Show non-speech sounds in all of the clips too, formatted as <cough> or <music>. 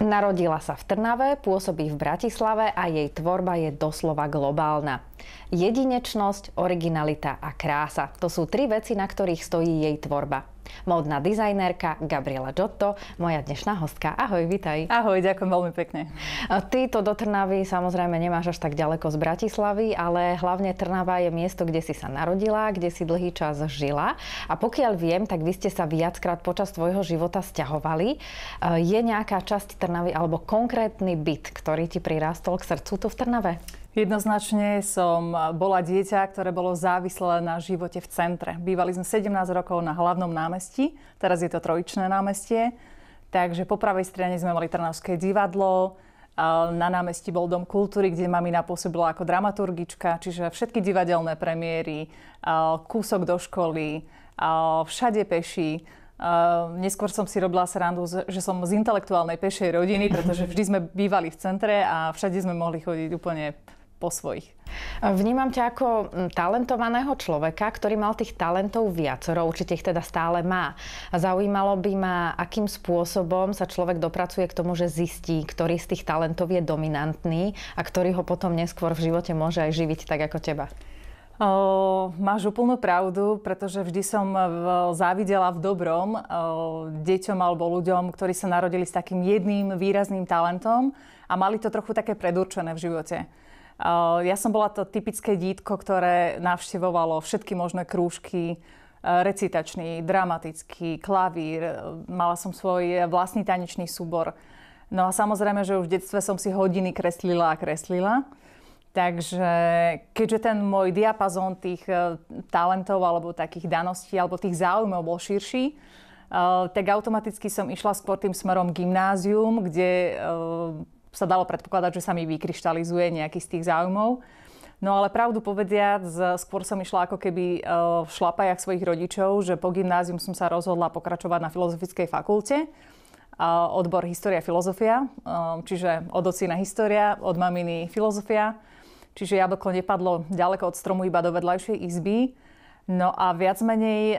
Narodila sa v Trnave, pôsobí v Bratislave a jej tvorba je doslova globálna. Jedinečnosť, originalita a krása. To sú tri veci, na ktorých stojí jej tvorba. Módna dizajnerka Gabriela Giotto, moja dnešná hostka. Ahoj, vitaj. Ahoj, ďakujem veľmi pekne. Ty to do Trnavy samozrejme nemáš až tak ďaleko z Bratislavy, ale hlavne Trnava je miesto, kde si sa narodila, kde si dlhý čas žila. A pokiaľ viem, tak vy ste sa viackrát počas tvojho života stiahovali. E, je nejaká časť Trnavy alebo konkrétny byt, ktorý ti prirastol k srdcu tu v Trnave? Jednoznačne som eh, bola dieťa, ktoré bolo závislé na živote v centre. Bývali sme 17 rokov na hlavnom námestí, teraz je to trojičné námestie. Takže po pravej strane sme mali Trnavské divadlo, na námestí bol Dom kultúry, kde mamina pôsobila ako dramaturgička, čiže všetky divadelné premiéry, kúsok do školy, všade peší. Neskôr som si robila srandu, že som z intelektuálnej pešej rodiny, pretože vždy sme bývali v centre a všade sme mohli chodiť úplne po svojich. Vnímam ťa ako talentovaného človeka, ktorý mal tých talentov viacero, určite ich teda stále má. Zaujímalo by ma, akým spôsobom sa človek dopracuje k tomu, že zistí, ktorý z tých talentov je dominantný a ktorý ho potom neskôr v živote môže aj živiť tak ako teba. O, máš úplnú pravdu, pretože vždy som v, závidela v dobrom o, deťom alebo ľuďom, ktorí sa narodili s takým jedným výrazným talentom a mali to trochu také predurčené v živote. Eh, ja som bola to typické dítko, ktoré navštevovalo všetky možné krúžky, eh, recitačný, dramatický, klavír. Eh, mala som svoj vlastný tanečný súbor. No a samozrejme, že už v detstve som si hodiny kreslila a kreslila. Takže keďže ten môj diapazón tých talentov alebo takých daností alebo tých záujmov bol širší, tak automaticky som išla skôr tým smerom gymnázium, kde sa dalo predpokladať, že sa mi vykryštalizuje nejaký z tých záujmov. No ale pravdu povediac, skôr som išla ako keby e, v šlapajach svojich rodičov, že po gymnázium som sa rozhodla pokračovať na Filozofickej fakulte. E, odbor História a filozofia, e, čiže od ocina história, od maminy filozofia. Čiže jablko nepadlo ďaleko od stromu iba do vedľajšej izby. No a viac menej eh,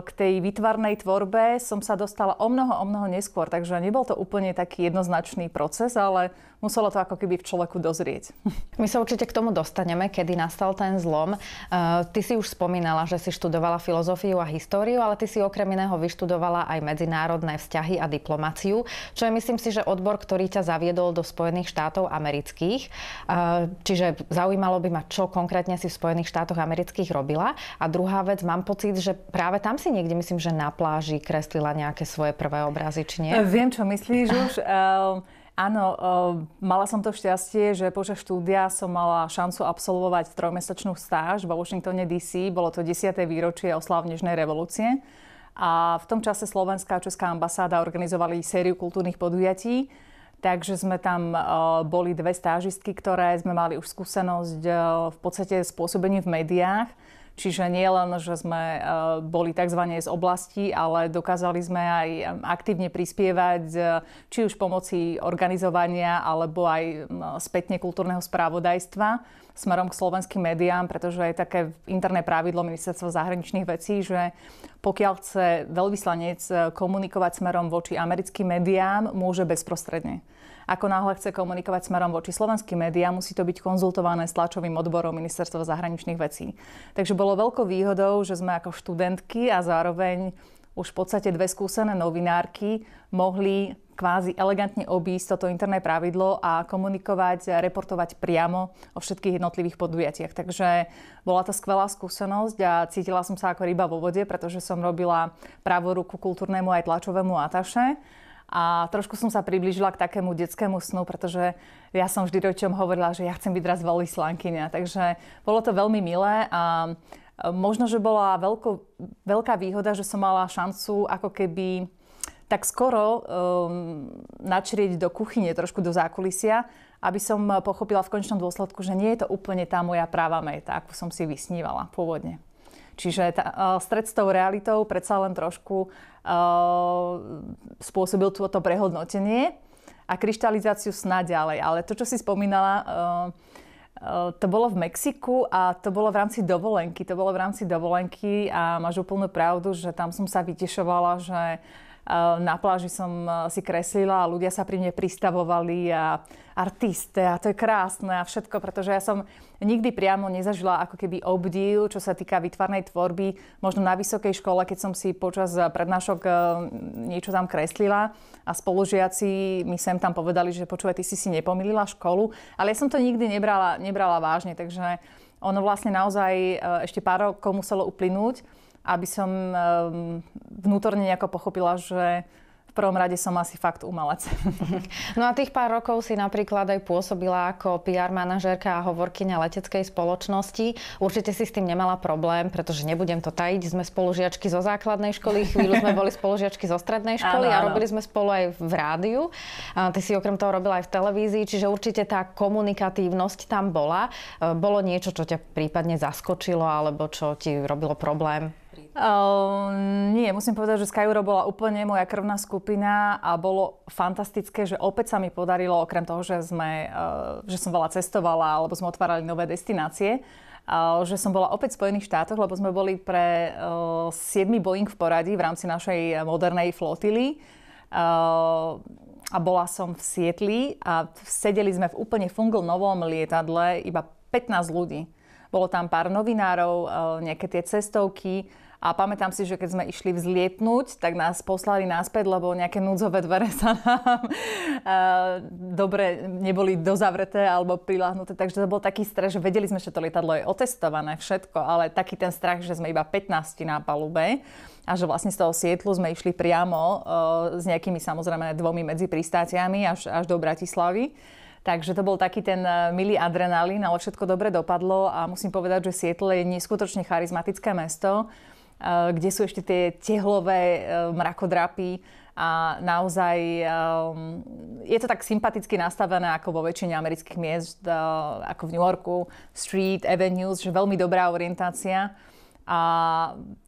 k tej výtvarnej tvorbe som sa dostala o mnoho, o mnoho neskôr, takže nebol to úplne taký jednoznačný proces, ale muselo to ako keby v človeku dozrieť. <laughs> My sa určite k tomu dostaneme, kedy nastal ten zlom. Uh, ty si už spomínala, že si študovala filozofiu a históriu, ale ty si okrem iného vyštudovala aj medzinárodné vzťahy a diplomáciu, čo je myslím si, že odbor, ktorý ťa zaviedol do Spojených štátov amerických. Uh, čiže zaujímalo by ma, čo konkrétne si v Spojených štátoch amerických robila. A druhá vec, mám pocit, že práve tam si niekde, myslím, že na pláži kreslila nejaké svoje prvé obrazy, či nie? Viem, čo myslíš už. <laughs> Ehm, Áno, eh, mala som to šťastie, že počas štúdia som mala šancu absolvovať trojmesačnú stáž vo Washingtone DC. Bolo to 10. výročie oslav Nežnej revolúcie. A v tom čase Slovenská a Česká ambasáda organizovali sériu kultúrnych podujatí. Takže sme tam eh, boli dve stážistky, ktoré sme mali už skúsenosť eh, v podstate spôsobení v médiách. Čiže nie len, že sme e, boli tzv. z oblasti, ale dokázali sme aj e, aktívne prispievať, e, či už pomoci organizovania alebo aj spätne kultúrneho správodajstva smerom k slovenským médiám, pretože je také interné pravidlo ministerstva zahraničných vecí, že pokiaľ chce veľvyslanec komunikovať smerom voči americkým médiám, môže bezprostredne. Ako náhle chce komunikovať smerom voči slovenským médiám, musí to byť konzultované s tlačovým odborom Ministerstva zahraničných vecí. Takže bolo veľkou výhodou, že sme ako študentky a zároveň už v podstate dve skúsené novinárky mohli kvázi elegantne obísť toto interné pravidlo a komunikovať, a reportovať priamo o všetkých jednotlivých podujatiach. Takže bola to skvelá skúsenosť a cítila som sa ako ryba vo vode, pretože som robila právo ruku kultúrnemu aj tlačovému ataše. A trošku som sa priblížila k takému detskému snu, pretože ja som vždy rodičom hovorila, že ja chcem byť raz veľvyslankyňa. Takže bolo to veľmi milé a e, možno, že bola veľko, veľká výhoda, že som mala šancu ako keby tak skoro um, načrieť do kuchyne, trošku do zákulisia, aby som pochopila v končnom dôsledku, že nie je to úplne tá moja práva meta, akú som si vysnívala pôvodne. Čiže tá, eh, stred s tou realitou predsa len trošku eh, spôsobil toto prehodnotenie a kryštalizáciu sna ďalej. Ale to, čo si spomínala, eh, to bolo v Mexiku a to bolo v rámci dovolenky. To bolo v rámci dovolenky a máš úplnú pravdu, že tam som sa vytešovala, že uh, Eh, na pláži som eh, si kreslila a ľudia sa pri mne pristavovali a artiste a to je krásne a všetko, pretože ja som nikdy priamo nezažila ako keby obdiv, čo sa týka vytvarnej tvorby. Možno na vysokej škole, keď som si počas prednášok eh, niečo tam kreslila a spolužiaci mi sem tam povedali, že počúvaj, ty si si nepomýlila školu, ale ja som to nikdy nebrala, nebrala vážne, takže ono vlastne naozaj ešte pár rokov muselo uplynúť aby som ehm, vnútorne nejako pochopila, že v prvom rade som asi fakt umelec. No a tých pár rokov si napríklad aj pôsobila ako PR manažérka a hovorkyňa leteckej spoločnosti. Určite si s tým nemala problém, pretože nebudem to tajiť. Sme spolužiačky zo základnej školy, chvíľu sme boli spolužiačky zo strednej <laughs> školy a robili sme spolu aj v rádiu. A ty si okrem toho robila aj v televízii, čiže určite tá komunikatívnosť tam bola. E, bolo niečo, čo ťa prípadne zaskočilo alebo čo ti robilo problém? Uh, nie, musím povedať, že Skyro bola úplne moja krvná skupina a bolo fantastické, že opäť sa mi podarilo, okrem toho, že, sme, uh, že som veľa cestovala alebo sme otvárali nové destinácie, uh, že som bola opäť v Spojených štátoch, lebo sme boli pre uh, eh, 7. Boeing v poradí v rámci našej modernej flotily. Uh, a bola som v Sietli a sedeli sme v úplne fungl novom lietadle, iba 15 ľudí. Bolo tam pár novinárov, nejaké tie cestovky, a pamätám si, že keď sme išli vzlietnúť, tak nás poslali náspäť, lebo nejaké núdzové dvere <laughs> sa nám dobre neboli dozavreté alebo prilahnuté. Takže to bol taký strach, že vedeli sme, že to lietadlo je otestované, všetko, ale taký ten strach, že sme iba 15 na palube a že vlastne z toho Sietlu sme išli priamo s nejakými samozrejme dvomi medzi pristáciami až, až do Bratislavy. Takže to bol taký ten e, milý adrenalín, ale všetko dobre dopadlo a musím povedať, že Sietle je neskutočne charizmatické mesto Eh, kde sú ešte tie tehlové eh, mrakodrapy a naozaj eh, je to tak sympaticky nastavené ako vo väčšine amerických miest, ako v New Yorku, Street, Avenues, že veľmi dobrá orientácia. A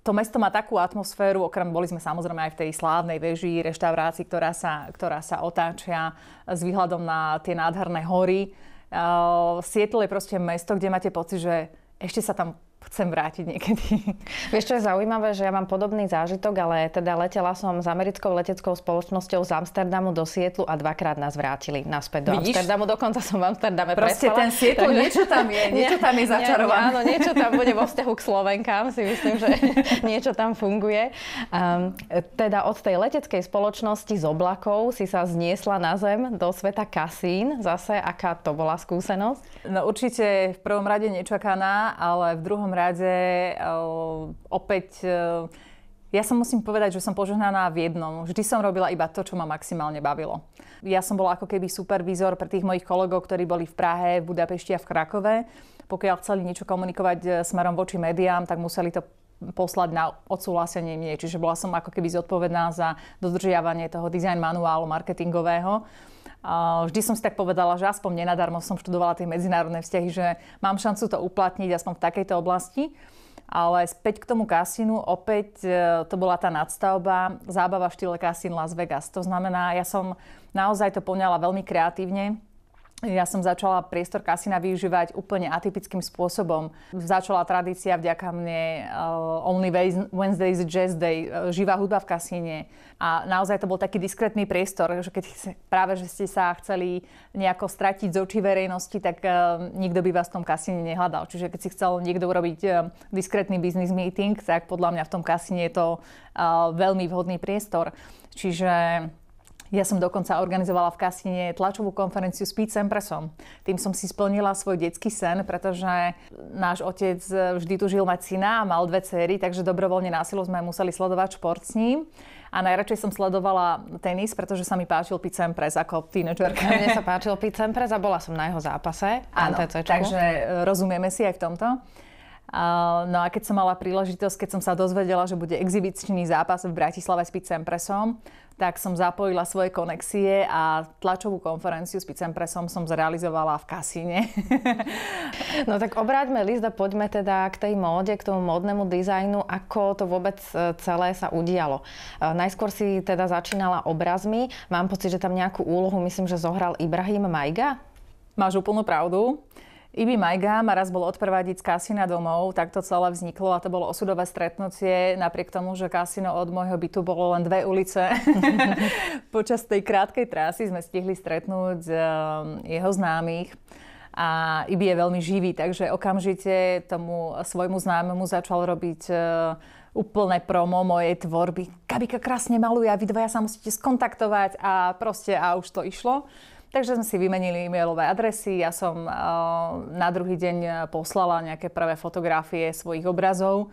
to mesto má takú atmosféru, okrem boli sme samozrejme aj v tej slávnej veži, reštaurácii, ktorá sa, ktorá sa otáčia s výhľadom na tie nádherné hory. Uh, Sietl je proste mesto, kde máte pocit, že ešte sa tam chcem vrátiť niekedy. <laughs> Vieš, čo je zaujímavé, že ja mám podobný zážitok, ale teda letela som s americkou leteckou spoločnosťou z Amsterdamu do Sietlu a dvakrát nás vrátili naspäť do Vidíš? Amsterdamu. Dokonca som v Amsterdame Proste prespala. ten Sietlu, takže... niečo tam je, <laughs> niečo tam je začarované. Áno, niečo tam bude vo vzťahu k Slovenkám, si myslím, že <laughs> niečo tam funguje. Um, teda od tej leteckej spoločnosti z oblakov si sa zniesla na zem do sveta kasín. Zase, aká to bola skúsenosť? No určite v prvom rade nečakaná, ale v druhom prvom rade eh, opäť eh, ja som musím povedať, že som požehnaná v jednom. Vždy som robila iba to, čo ma maximálne bavilo. Ja som bola ako keby supervízor pre tých mojich kolegov, ktorí boli v Prahe, v Budapešti a v Krakove. Pokiaľ chceli niečo komunikovať eh, smerom voči médiám, tak museli to poslať na odsúhlasenie mne. Čiže bola som ako keby zodpovedná za dodržiavanie toho design manuálu marketingového. Vždy som si tak povedala, že aspoň nenadarmo som študovala tie medzinárodné vzťahy, že mám šancu to uplatniť aspoň v takejto oblasti. Ale späť k tomu kasínu, opäť e, to bola tá nadstavba, zábava v štýle kasín Las Vegas. To znamená, ja som naozaj to poňala veľmi kreatívne ja som začala priestor kasína využívať úplne atypickým spôsobom. Začala tradícia vďaka mne uh, Only Wednesday's Jazz Day, uh, živá hudba v kasíne. A naozaj to bol taký diskrétny priestor, že keď práve že ste sa chceli nejako stratiť z očí verejnosti, tak uh, nikto by vás v tom kasíne nehľadal. Čiže keď si chcel niekto urobiť uh, diskrétny business meeting, tak podľa mňa v tom kasíne je to uh, veľmi vhodný priestor. Čiže ja som dokonca organizovala v Kastine tlačovú konferenciu s Pete Empressom. Tým som si splnila svoj detský sen, pretože náš otec vždy tu žil mať syna a mal dve céry, takže dobrovoľne násilu sme museli sledovať šport s ním. A najradšej som sledovala tenis, pretože sa mi páčil Pete Empress ako tínedžerka. Mne sa páčil Pizza Empress a bola som na jeho zápase. Áno, takže e, rozumieme si aj v tomto. No a keď som mala príležitosť, keď som sa dozvedela, že bude exhibičný zápas v Bratislave s Picem Presom, tak som zapojila svoje konexie a tlačovú konferenciu s Picem Presom som zrealizovala v kasíne. <laughs> <laughs> no tak obráťme list a poďme teda k tej móde, k tomu módnemu dizajnu, ako to vôbec e, celé sa udialo. E, najskôr si teda začínala obrazmi. Mám pocit, že tam nejakú úlohu, myslím, že zohral Ibrahim Majga. Máš úplnú pravdu. Ibi Majga ma raz bol odprevadiť z kasína domov, tak to celé vzniklo a to bolo osudové stretnutie, napriek tomu, že kasino od môjho bytu bolo len dve ulice. <laughs> Počas tej krátkej trasy sme stihli stretnúť eh, jeho známych a Ibi je veľmi živý, takže okamžite tomu svojmu známemu začal robiť eh, úplné promo mojej tvorby. Kabika krásne maluje a vy dvaja sa musíte skontaktovať a proste a už to išlo. Takže sme si vymenili e-mailové adresy, ja som e, na druhý deň e, poslala nejaké prvé fotografie svojich obrazov.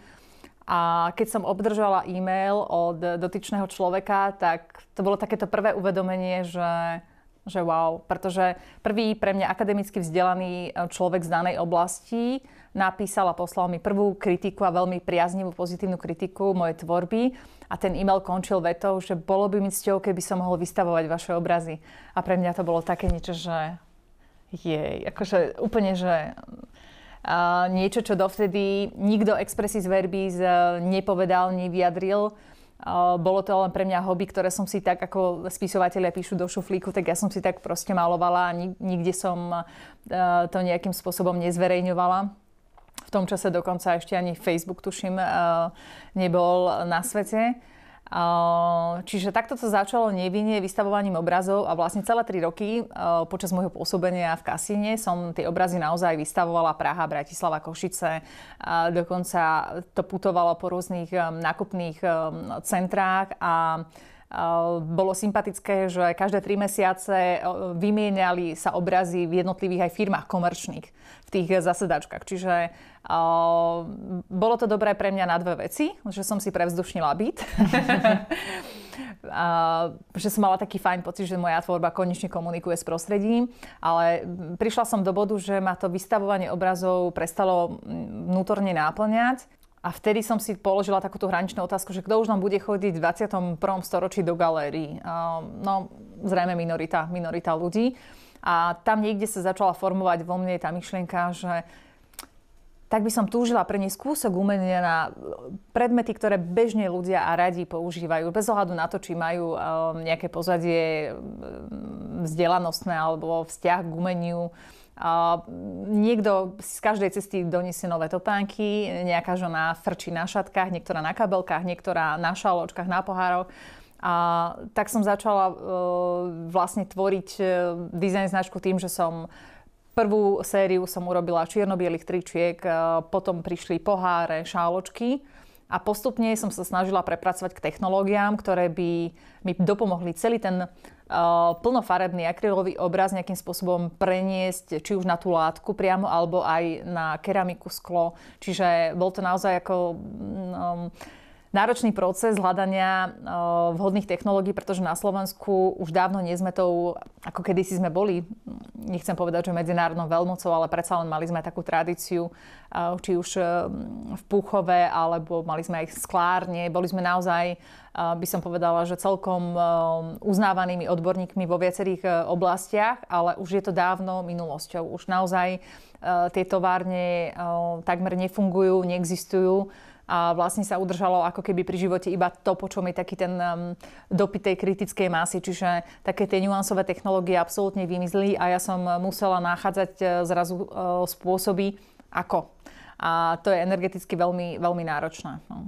A keď som obdržala e-mail od dotyčného človeka, tak to bolo takéto prvé uvedomenie, že, že wow, pretože prvý pre mňa akademicky vzdelaný e, človek z danej oblasti napísal a poslal mi prvú kritiku a veľmi priaznivú pozitívnu kritiku mojej tvorby a ten e-mail končil vetou, že bolo by mi cťou, keby som mohol vystavovať vaše obrazy. A pre mňa to bolo také niečo, že jej, akože úplne, že uh, niečo, čo dovtedy nikto z verbis uh, nepovedal, nevyjadril. Uh, bolo to len pre mňa hobby, ktoré som si tak, ako spisovateľia píšu do šuflíku, tak ja som si tak proste malovala a nikde som uh, to nejakým spôsobom nezverejňovala tom čase dokonca ešte ani Facebook, tuším, eh, nebol na svete. Eh, čiže takto sa začalo nevinne vystavovaním obrazov a vlastne celé tri roky eh, počas môjho pôsobenia v kasíne som tie obrazy naozaj vystavovala Praha, Bratislava, Košice. Dokonca to putovalo po rôznych nákupných centrách a bolo sympatické, že každé tri mesiace vymieniali sa obrazy v jednotlivých aj firmách komerčných tých zasedačkách. Čiže o, bolo to dobré pre mňa na dve veci, že som si prevzdušnila byt. <laughs> A, že som mala taký fajn pocit, že moja tvorba konečne komunikuje s prostredím, ale prišla som do bodu, že ma to vystavovanie obrazov prestalo vnútorne náplňať. A vtedy som si položila takúto hraničnú otázku, že kto už nám bude chodiť v 21. storočí do galérií. no, zrejme minorita, minorita ľudí. A tam niekde sa začala formovať vo mne tá myšlienka, že tak by som túžila preniesť kúsok umenia na predmety, ktoré bežne ľudia a radi používajú, bez ohľadu na to, či majú um, nejaké pozadie um, vzdelanostné alebo vzťah k umeniu. Uh, niekto z každej cesty doniesie nové topánky, nejaká žena frčí na šatkách, niektorá na kabelkách, niektorá na šaločkách, na pohároch. A tak som začala uh, vlastne tvoriť uh, dizajn značku tým, že som prvú sériu som urobila čiernobielých tričiek, uh, potom prišli poháre, šáločky a postupne som sa snažila prepracovať k technológiám, ktoré by mi dopomohli celý ten plnofarebný akrylový obraz nejakým spôsobom preniesť či už na tú látku priamo, alebo aj na keramiku, sklo. Čiže bol to naozaj ako... Um, náročný proces hľadania e, vhodných technológií, pretože na Slovensku už dávno nie sme tou, ako kedysi sme boli, nechcem povedať, že medzinárodnou veľmocou, ale predsa len mali sme takú tradíciu, e, či už e, v Púchove, alebo mali sme aj sklárne, boli sme naozaj by som povedala, že celkom uznávanými odborníkmi vo viacerých oblastiach, ale už je to dávno minulosťou. Už naozaj tie továrne takmer nefungujú, neexistujú a vlastne sa udržalo ako keby pri živote iba to, po čom je taký ten um, dopyt tej kritickej masy. Čiže také tie nuansové technológie absolútne vymizli a ja som musela nachádzať e, zrazu uh, spôsoby, ako a to je energeticky veľmi, veľmi náročné. No.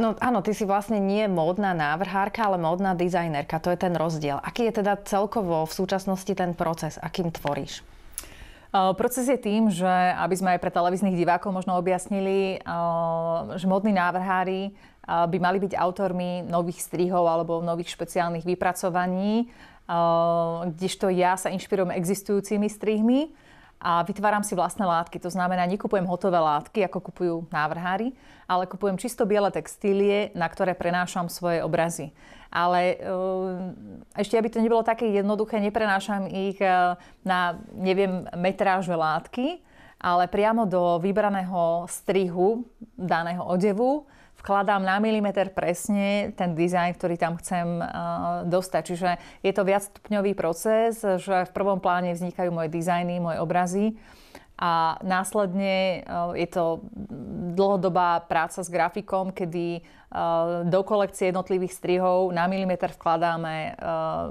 <laughs> no áno, ty si vlastne nie módna návrhárka, ale módna dizajnerka. To je ten rozdiel. Aký je teda celkovo v súčasnosti ten proces? Akým tvoríš? Eh, proces je tým, že aby sme aj pre televíznych divákov možno objasnili, eh, že modní návrhári eh, by mali byť autormi nových strihov alebo nových špeciálnych vypracovaní, kdežto ja sa inšpirujem existujúcimi strihmi a vytváram si vlastné látky. To znamená, nekupujem hotové látky, ako kupujú návrhári, ale kupujem čisto biele textílie, na ktoré prenášam svoje obrazy. Ale eh, ešte, aby to nebolo také jednoduché, neprenášam ich eh, na, neviem, metráže látky, ale priamo do vybraného strihu daného odevu, vkladám na milimeter presne ten dizajn, ktorý tam chcem eh, dostať. Čiže je to viacstupňový proces, že v prvom pláne vznikajú moje dizajny, moje obrazy a následne eh, je to dlhodobá práca s grafikom, kedy eh, do kolekcie jednotlivých strihov na milimeter vkladáme eh,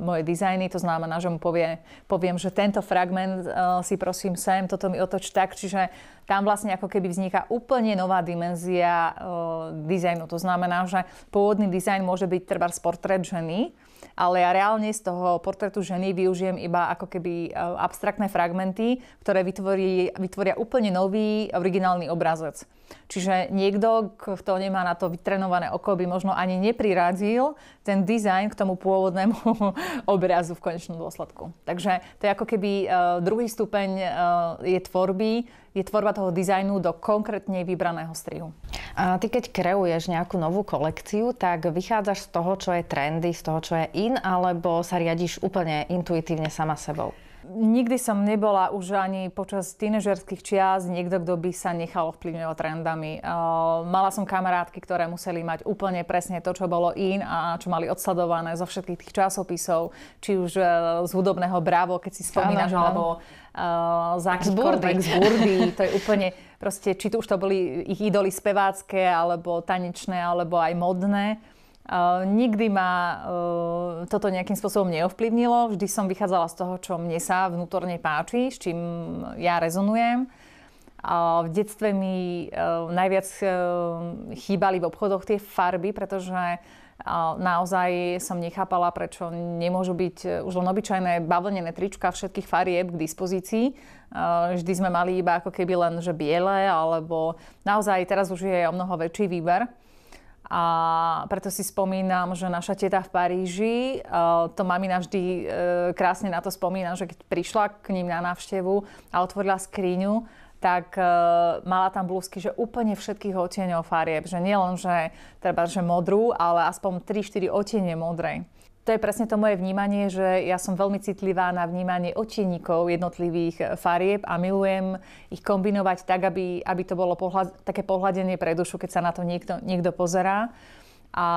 moje dizajny, to znamená, že mu povie, poviem, že tento fragment si prosím sem, toto mi otoč tak, čiže tam vlastne ako keby vzniká úplne nová dimenzia dizajnu. To znamená, že pôvodný dizajn môže byť trvar portrét ženy, ale ja reálne z toho portrétu ženy využijem iba ako keby e, abstraktné fragmenty, ktoré vytvorí, vytvoria úplne nový originálny obrazec. Čiže niekto, kto nemá na to vytrenované oko, by možno ani nepriradil ten dizajn k tomu pôvodnému <laughs> obrazu v konečnom dôsledku. Takže to je ako keby e, druhý stupeň e, je tvorby, je tvorba toho dizajnu do konkrétne vybraného strihu. A ty keď kreuješ nejakú novú kolekciu, tak vychádzaš z toho, čo je trendy, z toho, čo je in, alebo sa riadiš úplne intuitívne sama sebou? nikdy som nebola už ani počas tínežerských čias niekto, kto by sa nechal ovplyvňovať trendami. Uh, mala som kamarátky, ktoré museli mať úplne presne to, čo bolo in a čo mali odsledované zo všetkých tých časopisov, či už uh, z hudobného Bravo, keď si spomínaš, ano, alebo uh, z akýkoľvek z Burdy. To je úplne proste, či tu už to boli ich idoly spevácké, alebo tanečné, alebo aj modné. Eh, nikdy ma eh, toto nejakým spôsobom neovplyvnilo. Vždy som vychádzala z toho, čo mne sa vnútorne páči, s čím ja rezonujem. v detstve mi eh, najviac chýbali v obchodoch tie farby, pretože naozaj som nechápala, prečo nemôžu byť už len obyčajné bavlnené trička všetkých farieb k dispozícii. Vždy sme mali iba ako keby len, že biele, alebo naozaj teraz už je o mnoho väčší výber. A preto si spomínam, že naša teta v Paríži, eh, to mami vždy eh, krásne na to spomína, že keď prišla k ním na návštevu a otvorila skriňu, tak e, mala tam blúzky, že úplne všetkých oteňov farieb. Že nielen, že, treba, že modrú, ale aspoň 3-4 otene modrej to je presne to moje vnímanie, že ja som veľmi citlivá na vnímanie očinníkov jednotlivých e, farieb a milujem ich kombinovať tak, aby, aby to bolo pohľad, také pohľadenie pre dušu, keď sa na to niekto, niekto pozerá. A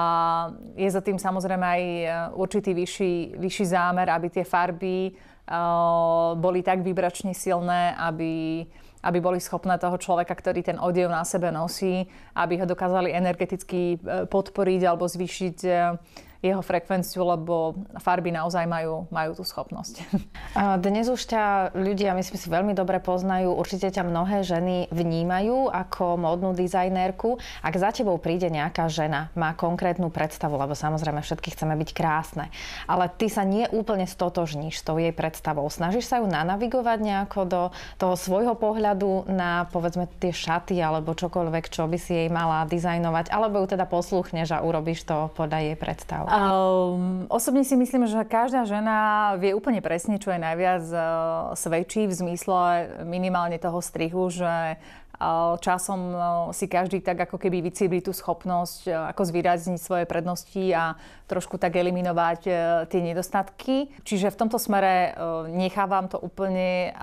je za tým samozrejme aj e, určitý vyšší, vyšší zámer, aby tie farby uh, boli tak vybračne silné, aby, aby boli schopné toho človeka, ktorý ten odev na sebe nosí, aby ho dokázali energeticky podporiť alebo zvýšiť uh, jeho frekvenciu, lebo farby naozaj majú, majú tú schopnosť. <laughs> Dnes už ťa ľudia, myslím si, veľmi dobre poznajú. Určite ťa mnohé ženy vnímajú ako módnu dizajnérku. Ak za tebou príde nejaká žena, má konkrétnu predstavu, lebo samozrejme všetky chceme byť krásne, ale ty sa nie úplne stotožníš s tou jej predstavou. Snažíš sa ju nanavigovať nejako do toho svojho pohľadu na povedzme tie šaty alebo čokoľvek, čo by si jej mala dizajnovať, alebo ju teda poslúchneš a urobíš to podľa jej predstav. Um, osobne si myslím, že každá žena vie úplne presne, čo je najviac uh, svedčí v zmysle minimálne toho strihu, že eh, časom eh, si každý tak ako keby vycibli tú schopnosť ako zvýrazniť svoje prednosti a trošku tak eliminovať tie nedostatky. Čiže v tomto smere nechávam to úplne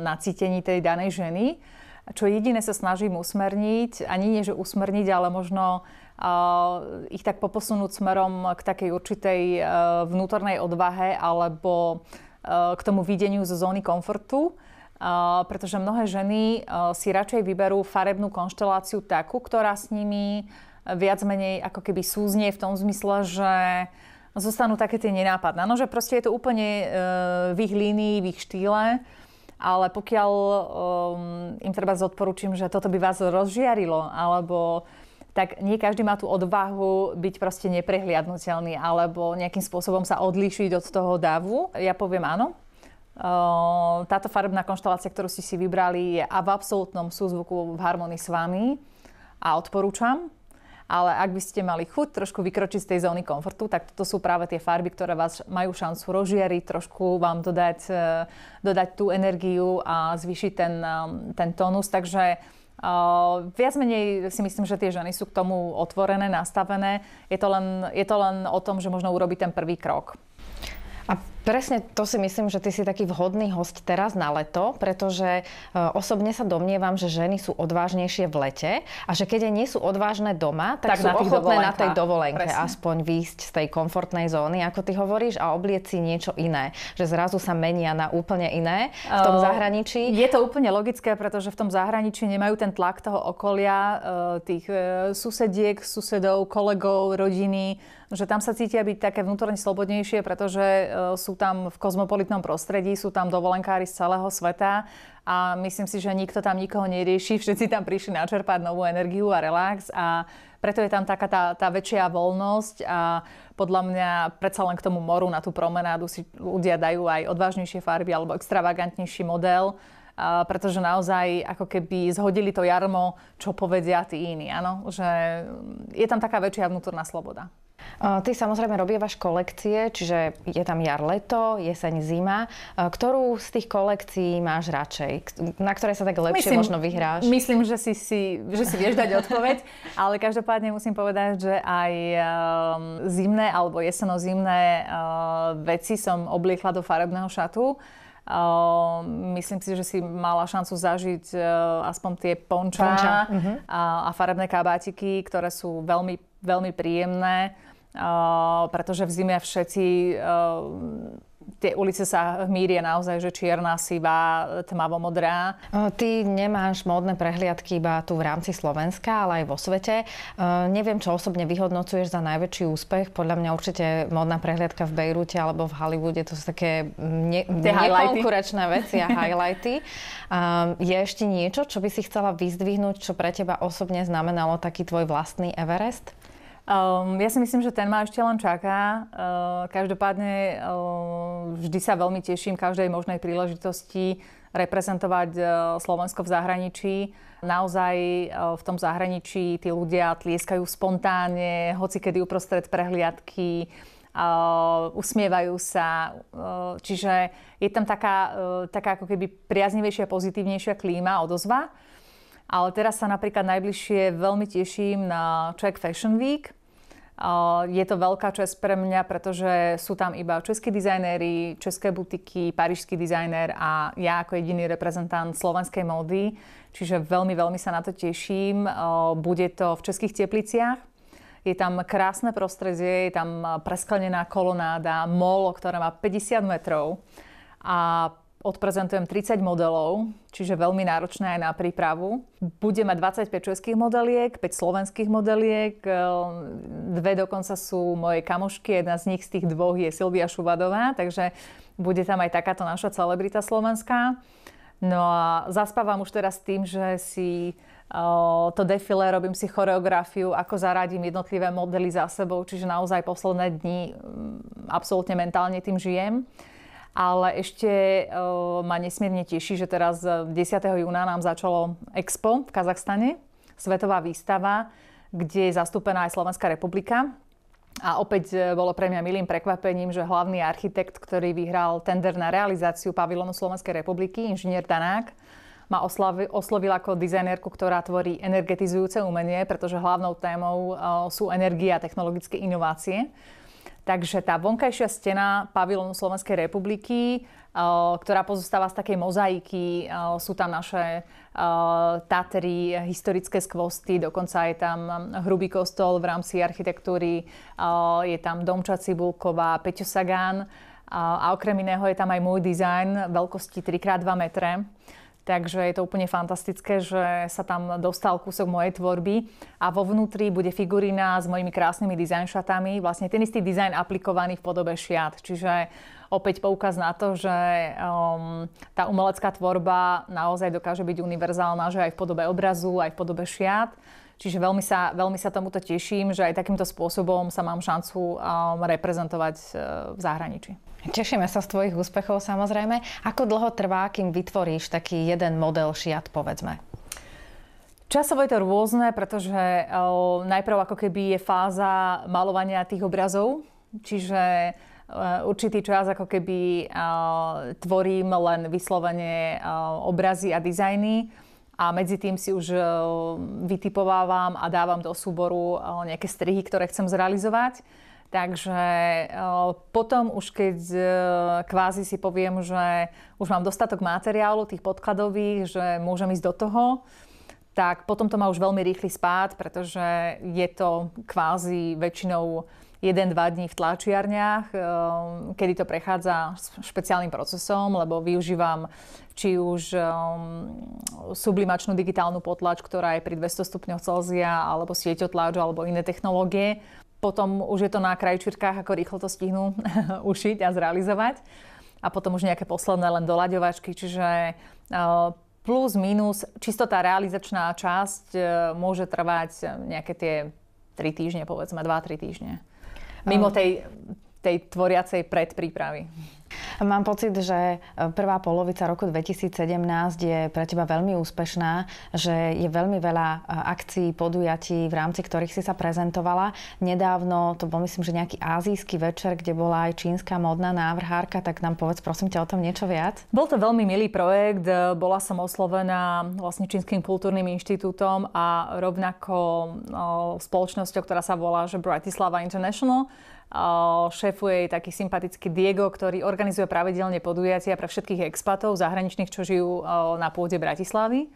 na cítení tej danej ženy. Čo jediné sa snažím usmerniť, ani nie, že usmerniť, ale možno ich tak poposunúť smerom k takej určitej e, vnútornej odvahe alebo e, k tomu videniu zo zóny komfortu. E, pretože mnohé ženy si radšej vyberú farebnú konšteláciu takú, ktorá s nimi viac menej ako keby súznie v tom zmysle, že zostanú také tie nenápadné. No, že proste je to úplne v ich línii, v ich štýle, ale pokiaľ um, im treba zodporúčim, že toto by vás rozžiarilo, alebo tak nie každý má tú odvahu byť proste neprehliadnutelný alebo nejakým spôsobom sa odlíšiť od toho davu. Ja poviem áno, táto farebná konštelácia, ktorú ste si vybrali, je v absolútnom súzvuku v harmonii s vami a odporúčam. Ale ak by ste mali chuť trošku vykročiť z tej zóny komfortu, tak toto sú práve tie farby, ktoré vás majú šancu rozžiariť, trošku vám dodať, eh, dodať tú energiu a zvýšiť ten, eh, ten tónus. Takže Uh, viac menej si myslím, že tie ženy sú k tomu otvorené, nastavené. Je to len, je to len o tom, že možno urobiť ten prvý krok. A Presne to si myslím, že ty si taký vhodný host teraz na leto, pretože e, osobne sa domnievam, že ženy sú odvážnejšie v lete a že keď nie sú odvážne doma, tak, tak sú na ochotné dovolenka. na tej dovolenke Presne. aspoň výjsť z tej komfortnej zóny, ako ty hovoríš, a oblieť si niečo iné. Že zrazu sa menia na úplne iné v tom ehm, zahraničí. Je to úplne logické, pretože v tom zahraničí nemajú ten tlak toho okolia, e, tých e, susediek, susedov, kolegov, rodiny, že tam sa cítia byť také vnútorne slobodnejšie, pretože sú tam v kozmopolitnom prostredí, sú tam dovolenkári z celého sveta a myslím si, že nikto tam nikoho nerieši, <laughs> všetci tam prišli načerpať novú energiu a relax a preto je tam taká tá, tá väčšia voľnosť a podľa mňa predsa len k tomu moru na tú promenádu si ľudia dajú aj odvážnejšie farby alebo extravagantnejší model, a pretože naozaj ako keby zhodili to jarmo, čo povedia tí iní, áno? že je tam taká väčšia vnútorná sloboda. Ty samozrejme robievaš kolekcie, čiže je tam jar, leto, jeseň, zima. Ktorú z tých kolekcií máš radšej? Na ktoré sa tak lepšie myslím, možno vyhráš? Myslím, že si, si, že si vieš dať odpoveď, <laughs> ale každopádne musím povedať, že aj ehm, zimné alebo jeseno-zimné ehm, veci som obliekla do farebného šatu. Uh, myslím si, že si mala šancu zažiť uh, aspoň tie ponča, ponča. Uh-huh. A, a farebné kabátiky, ktoré sú veľmi, veľmi príjemné. Eh, pretože v zime všetci eh, tie ulice sa míria naozaj, že čierna, sivá, modrá. Eh, ty nemáš módne prehliadky iba tu v rámci Slovenska, ale aj vo svete. Neviem, čo osobne vyhodnocuješ za najväčší úspech. Podľa mňa určite módna prehliadka v Bejrute alebo v Hollywoode, to sú také mm, ne- nekonkuračné veci a highlighty. Je ešte niečo, čo by si chcela vyzdvihnúť, čo pre teba osobne znamenalo taký tvoj vlastný Everest? Um, ja si myslím, že ten ma ešte len čaká. Uh, každopádne uh, vždy sa veľmi teším každej možnej príležitosti reprezentovať uh, Slovensko v zahraničí. Naozaj uh, v tom zahraničí tí ľudia tlieskajú spontánne, hoci kedy uprostred prehliadky, uh, usmievajú sa. Uh, čiže je tam taká, uh, taká ako keby priaznivejšia, pozitívnejšia klíma, odozva. Ale teraz sa napríklad najbližšie veľmi teším na Czech Fashion Week. Je to veľká čest pre mňa, pretože sú tam iba českí dizajnéri, české butiky, parížský dizajner a ja ako jediný reprezentant slovenskej módy. Čiže veľmi, veľmi sa na to teším. Bude to v českých tepliciach. Je tam krásne prostredie, je tam presklenená kolonáda, molo, ktorá má 50 metrov. A odprezentujem 30 modelov, čiže veľmi náročné aj na prípravu. Bude mať 25 českých modeliek, 5 slovenských modeliek, eh, dve dokonca sú moje kamošky, jedna z nich z tých dvoch je Silvia Šuvadová, takže bude tam aj takáto naša celebrita slovenská. No a zaspávam už teraz tým, že si eh, to defilé, robím si choreografiu, ako zaradím jednotlivé modely za sebou, čiže naozaj posledné dni mm, absolútne mentálne tým žijem. Ale ešte eh, ma nesmierne teší, že teraz 10. Eh, júna nám začalo Expo v Kazachstane, svetová výstava, kde je zastúpená aj Slovenská republika. A opäť eh, bolo pre mňa milým prekvapením, že hlavný architekt, ktorý vyhral tender na realizáciu pavilónu Slovenskej republiky, inžinier Danák, ma oslovil ako dizajnerku, ktorá tvorí energetizujúce umenie, pretože hlavnou témou sú energie a technologické inovácie. Takže tá vonkajšia stena pavilónu Slovenskej republiky, eh, ktorá pozostáva z takej mozaiky, eh, sú tam naše eh, Tatry, historické skvosty, dokonca je tam hrubý kostol v rámci architektúry, je tam Domča Cibulková, Peťo Sagán a okrem iného je tam aj môj dizajn veľkosti 3x2 metre Takže je to úplne fantastické, že sa tam dostal kúsok mojej tvorby a vo vnútri bude figurína s mojimi krásnymi dizajn šatami, vlastne ten istý dizajn aplikovaný v podobe šiat. Čiže opäť poukaz na to, že um, tá umelecká tvorba naozaj dokáže byť univerzálna, že aj v podobe obrazu, aj v podobe šiat. Čiže veľmi sa, veľmi sa tomuto teším, že aj takýmto spôsobom sa mám šancu um, reprezentovať uh, v zahraničí. Tešíme sa z tvojich úspechov samozrejme. Ako dlho trvá, kým vytvoríš taký jeden model šiat, povedzme? Časovo je to rôzne, pretože eh, najprv ako keby je fáza malovania tých obrazov, čiže eh, určitý čas ako keby eh, tvorím len vyslovene obrazy a dizajny a medzi tým si už vytipovávam a dávam do súboru nejaké strihy, ktoré chcem zrealizovať. Takže e, potom už keď e, kvázi si poviem, že už mám dostatok materiálu, tých podkladových, že môžem ísť do toho, tak potom to má už veľmi rýchly spád, pretože je to kvázi väčšinou 1-2 dní v tlačiarniach, e, kedy to prechádza špeciálnym procesom, lebo využívam či už sublimačnú digitálnu potlač, ktorá je pri 200 stupňoch Celzia, alebo sieťotlač, alebo iné technológie potom už je to na krajčírkách, ako rýchlo to stihnú <laughs> ušiť a zrealizovať. A potom už nejaké posledné len doľaďovačky, čiže e, plus, minus, čisto tá realizačná časť e, môže trvať nejaké tie 3 týždne, povedzme 2-3 týždne. Mimo ehm. tej, tej tvoriacej predprípravy. Mám pocit, že e, prvá polovica roku 2017 je pre teba veľmi úspešná, že je veľmi veľa e, akcií, podujatí, v rámci ktorých si sa prezentovala. Nedávno, to bol myslím, že nejaký azijský večer, kde bola aj čínska modná návrhárka, tak nám povedz prosím ťa o tom niečo viac. Bol to veľmi milý projekt, e, bola som oslovená vlastne Čínskym kultúrnym inštitútom a rovnako spoločnosťou, ktorá sa volá že Bratislava International, Šéfuje jej taký sympatický Diego, ktorý organizuje pravidelne podujatia pre všetkých expatov zahraničných, čo žijú na pôde Bratislavy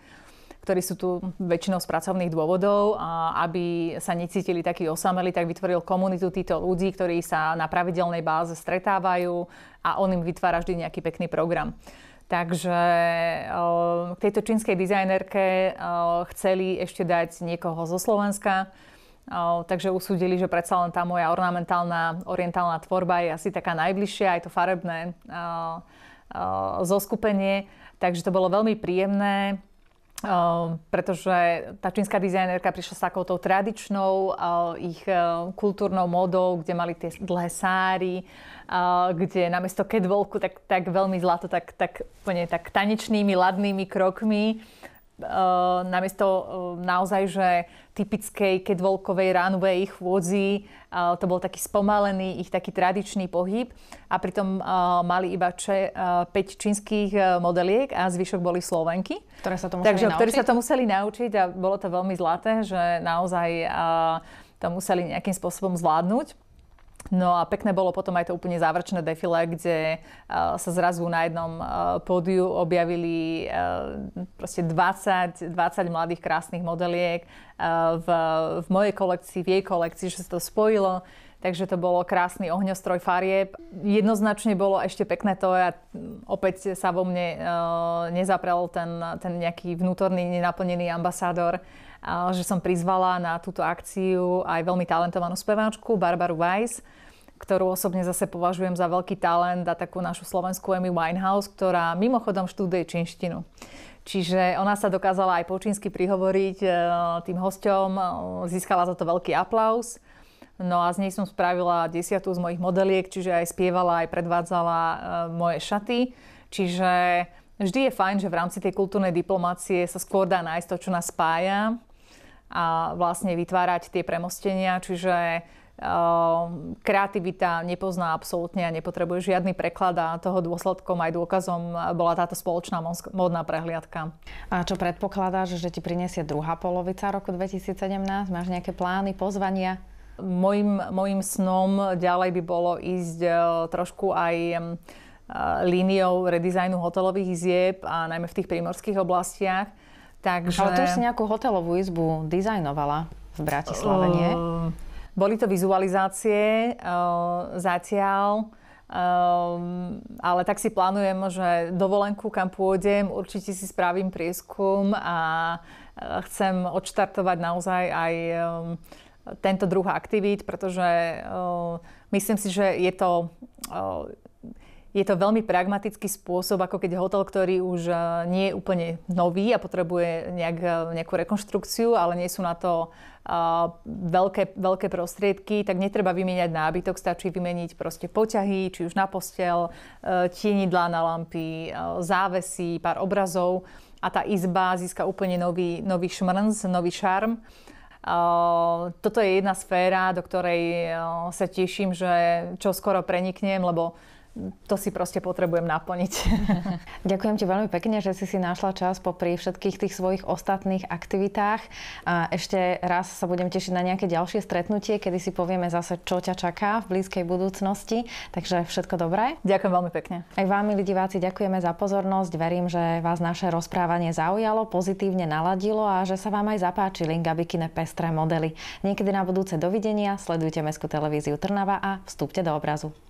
ktorí sú tu väčšinou z pracovných dôvodov, a aby sa necítili takí osameli, tak vytvoril komunitu týchto ľudí, ktorí sa na pravidelnej báze stretávajú a on im vytvára vždy nejaký pekný program. Takže k tejto čínskej dizajnerke chceli ešte dať niekoho zo Slovenska, takže usúdili, že predsa len tá moja ornamentálna, orientálna tvorba je asi taká najbližšia, aj to farebné zoskupenie. Takže to bolo veľmi príjemné, pretože tá čínska dizajnerka prišla s takouto tradičnou ich kultúrnou modou, kde mali tie dlhé sári, kde namiesto catwalku tak, tak veľmi zlato, tak, tak, tak tanečnými, ladnými krokmi Eh, namiesto eh, naozaj, že typickej kedvolkovej runway chôdzi, eh, to bol taký spomalený ich taký tradičný pohyb a pritom mali iba če, 5 čínskych modeliek a zvyšok boli Slovenky. Ktoré sa to museli Takže, naučiť? Ktorí sa to museli naučiť a bolo to veľmi zlaté, že naozaj to museli nejakým spôsobom zvládnuť. No a pekné bolo potom aj to úplne záverečné defile, kde e, sa zrazu na jednom e, pódiu objavili e, proste 20, 20 mladých krásnych modeliek v, v mojej kolekcii, v jej kolekcii, že sa to spojilo. Takže to bolo krásny ohňostroj farieb. Jednoznačne bolo ešte pekné to a opäť sa vo mne nezaprel ten, ten nejaký vnútorný nenaplnený ambasádor že som prizvala na túto akciu aj veľmi talentovanú speváčku Barbaru Weiss, ktorú osobne zase považujem za veľký talent a takú našu slovenskú Amy Winehouse, ktorá mimochodom študuje čínštinu. Čiže ona sa dokázala aj po čínsky prihovoriť e, tým hosťom, e, získala za to veľký aplaus. No a z nej som spravila desiatu z mojich modeliek, čiže aj spievala, aj predvádzala e, moje šaty. Čiže vždy je fajn, že v rámci tej kultúrnej diplomácie sa skôr dá nájsť to, čo nás spája a vlastne vytvárať tie premostenia, čiže ehm, kreativita nepozná absolútne a nepotrebuje žiadny preklad a toho dôsledkom aj dôkazom bola táto spoločná modná prehliadka. A čo predpokladáš, že ti prinesie druhá polovica roku 2017? Máš nejaké plány, pozvania? Mojím, mojím snom ďalej by bolo ísť e, trošku aj e, líniou redesignu hotelových izieb a najmä v tých prímorských oblastiach Takže... Ale tu už si nejakú hotelovú izbu dizajnovala v Bratislave, uh... Boli to vizualizácie uh, zatiaľ, um, ale tak si plánujem, že dovolenku, kam pôjdem, určite si spravím prieskum a eh, chcem odštartovať naozaj aj um, tento druh aktivít, pretože uh, myslím si, že je to uh, je to veľmi pragmatický spôsob, ako keď hotel, ktorý už eh, nie je úplne nový a potrebuje nejak, eh, nejakú rekonštrukciu, ale nie sú na to uh, veľké, veľké prostriedky, tak netreba vymieňať nábytok, stačí vymeniť proste poťahy, či už na postel, uh, tienidlá na lampy, uh, závesy, pár obrazov a tá izba získa úplne nový, nový šmrnc, nový šarm. Toto je jedna sféra, do ktorej sa teším, že čo skoro preniknem, lebo to si proste potrebujem naplniť. <laughs> Ďakujem ti veľmi pekne, že si si našla čas popri všetkých tých svojich ostatných aktivitách. A ešte raz sa budem tešiť na nejaké ďalšie stretnutie, kedy si povieme zase, čo ťa čaká v blízkej budúcnosti. Takže všetko dobré. Ďakujem veľmi pekne. Aj vám, milí diváci, ďakujeme za pozornosť. Verím, že vás naše rozprávanie zaujalo, pozitívne naladilo a že sa vám aj zapáčili Gabikine pestré modely. Niekedy na budúce dovidenia, sledujte Mestskú televíziu Trnava a vstúpte do obrazu.